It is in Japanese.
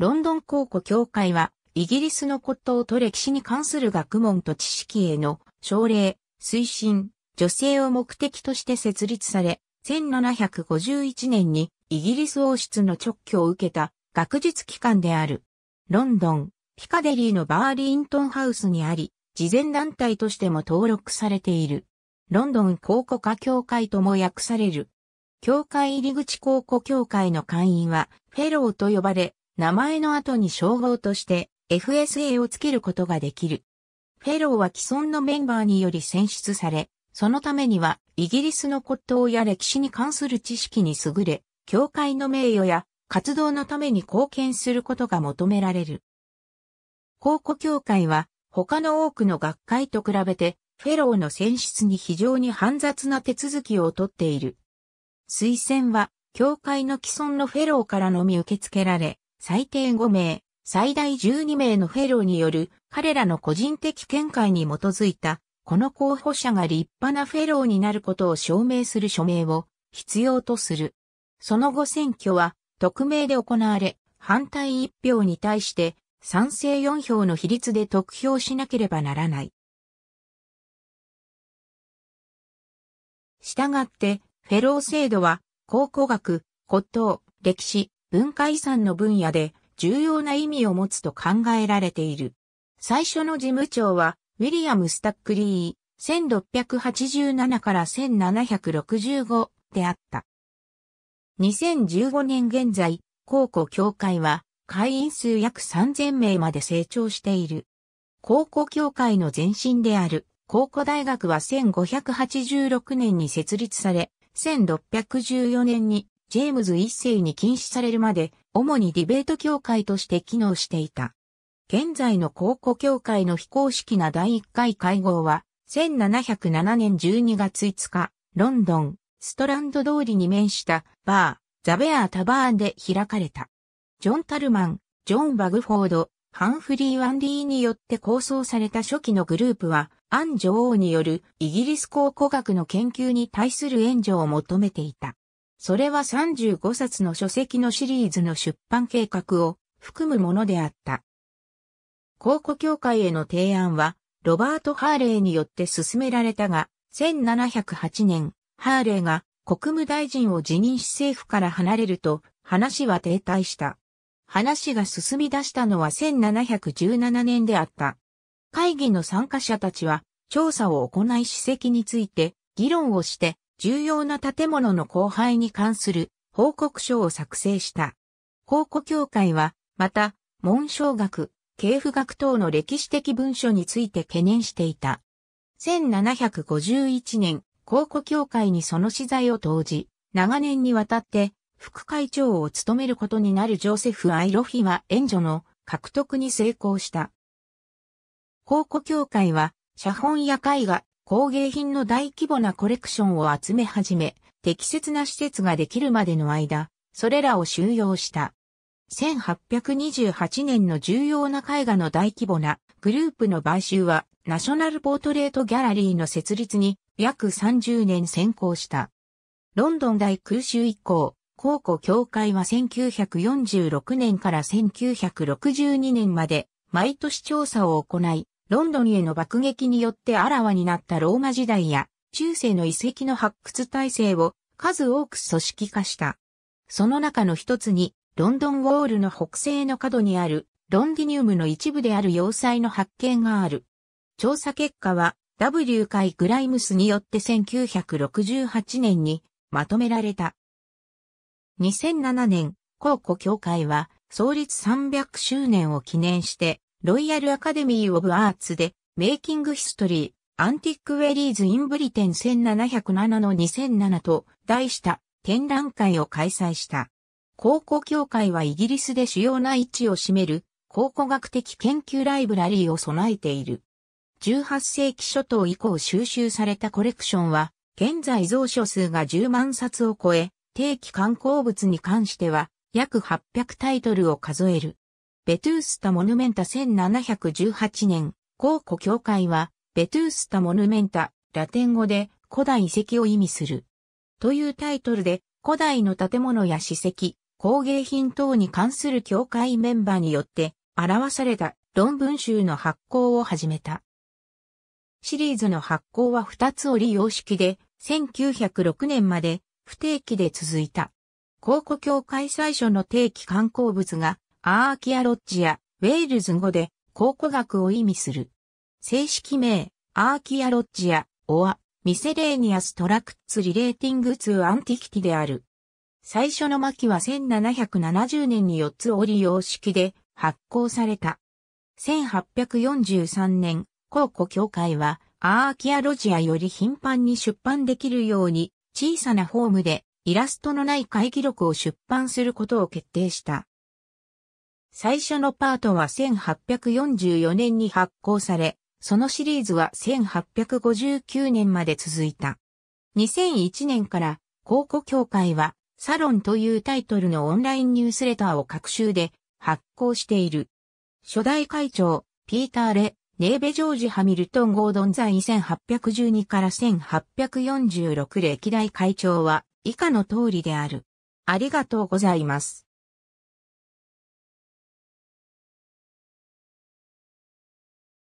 ロンドン考古協会は、イギリスの骨董と歴史に関する学問と知識への奨励、推進、女性を目的として設立され、1751年にイギリス王室の直挙を受けた学術機関である。ロンドン、ピカデリーのバーリントンハウスにあり、事前団体としても登録されている。ロンドン考古家協会とも訳される。協会入り口考古協会の会員は、フェローと呼ばれ、名前の後に称号として FSA をつけることができる。フェローは既存のメンバーにより選出され、そのためにはイギリスの骨董や歴史に関する知識に優れ、教会の名誉や活動のために貢献することが求められる。考古協会は他の多くの学会と比べてフェローの選出に非常に煩雑な手続きをとっている。推薦は教会の既存のフェローからのみ受け付けられ、最低5名、最大12名のフェローによる彼らの個人的見解に基づいた、この候補者が立派なフェローになることを証明する署名を必要とする。その後選挙は匿名で行われ、反対1票に対して賛成4票の比率で得票しなければならない。したがって、フェロー制度は考古学、骨董、歴史、文化遺産の分野で重要な意味を持つと考えられている。最初の事務長は、ウィリアム・スタックリー、1687から1765であった。2015年現在、高校協会は、会員数約3000名まで成長している。高校協会の前身である高校大学は1586年に設立され、1614年にジェームズ一世に禁止されるまで、主にディベート協会として機能していた。現在の考古協会の非公式な第1回会合は、1707年12月5日、ロンドン、ストランド通りに面したバー、ザベアータバーンで開かれた。ジョン・タルマン、ジョン・バグフォード、ハンフリー・ワンディーによって構想された初期のグループは、アン女王によるイギリス考古学の研究に対する援助を求めていた。それは35冊の書籍のシリーズの出版計画を含むものであった。考古協会への提案は、ロバート・ハーレーによって進められたが、1708年、ハーレーが国務大臣を辞任し政府から離れると、話は停滞した。話が進み出したのは1717年であった。会議の参加者たちは、調査を行い史跡について議論をして重要な建物の荒廃に関する報告書を作成した。考古協会は、また、文章学、系譜学等の歴史的文書について懸念していた。1751年、考古協会にその資材を投じ、長年にわたって、副会長を務めることになるジョセフ・アイロフィは援助の獲得に成功した。考古協会は、写本や絵画、工芸品の大規模なコレクションを集め始め、適切な施設ができるまでの間、それらを収容した。1828年の重要な絵画の大規模なグループの買収は、ナショナルポートレートギャラリーの設立に約30年先行した。ロンドン大空襲以降、考古協会は1946年から1962年まで毎年調査を行い、ロンドンへの爆撃によってあらわになったローマ時代や中世の遺跡の発掘体制を数多く組織化した。その中の一つに、ロンドンウォールの北西の角にあるロンディニウムの一部である要塞の発見がある。調査結果は W 海グライムスによって1968年にまとめられた。2007年、考古協会は創立300周年を記念してロイヤルアカデミー・オブ・アーツで、メイキング・ヒストリー、アンティック・ウェリーズ・イン・ブリテン1707の2007と題した展覧会を開催した。考古協会はイギリスで主要な位置を占める考古学的研究ライブラリーを備えている。18世紀初頭以降収集されたコレクションは、現在蔵書数が10万冊を超え、定期観光物に関しては約800タイトルを数える。ベトゥースタ・モヌメンタ1718年、考古協会は、ベトゥースタ・モヌメンタ、ラテン語で古代遺跡を意味する。というタイトルで、古代の建物や史跡、工芸品等に関する協会メンバーによって、表された論文集の発行を始めた。シリーズの発行は2つ折り様式で、1906年まで不定期で続いた。考古協会最初の定期刊行物がアーキアロッジア、ウェールズ語で考古学を意味する。正式名、アーキアロッジア、オア、ミセレーニアストラクツリレーティングツーアンティキティである。最初の巻は1770年に4つ折り様式で発行された。1843年、考古協会は、アーキアロジアより頻繁に出版できるように、小さなフォームでイラストのない会記録を出版することを決定した。最初のパートは1844年に発行され、そのシリーズは1859年まで続いた。2001年から考古協会はサロンというタイトルのオンラインニュースレターを各週で発行している。初代会長、ピーター・レ、ネーベ・ジョージ・ハミルトン・ゴードン在1812から1846歴代会長は以下の通りである。ありがとうございます。